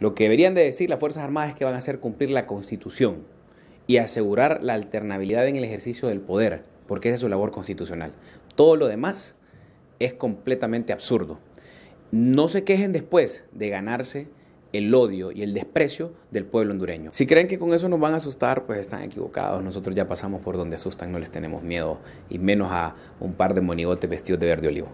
Lo que deberían de decir las Fuerzas Armadas es que van a hacer cumplir la Constitución y asegurar la alternabilidad en el ejercicio del poder, porque esa es su labor constitucional. Todo lo demás es completamente absurdo. No se quejen después de ganarse el odio y el desprecio del pueblo hondureño. Si creen que con eso nos van a asustar, pues están equivocados. Nosotros ya pasamos por donde asustan, no les tenemos miedo, y menos a un par de monigotes vestidos de verde olivo.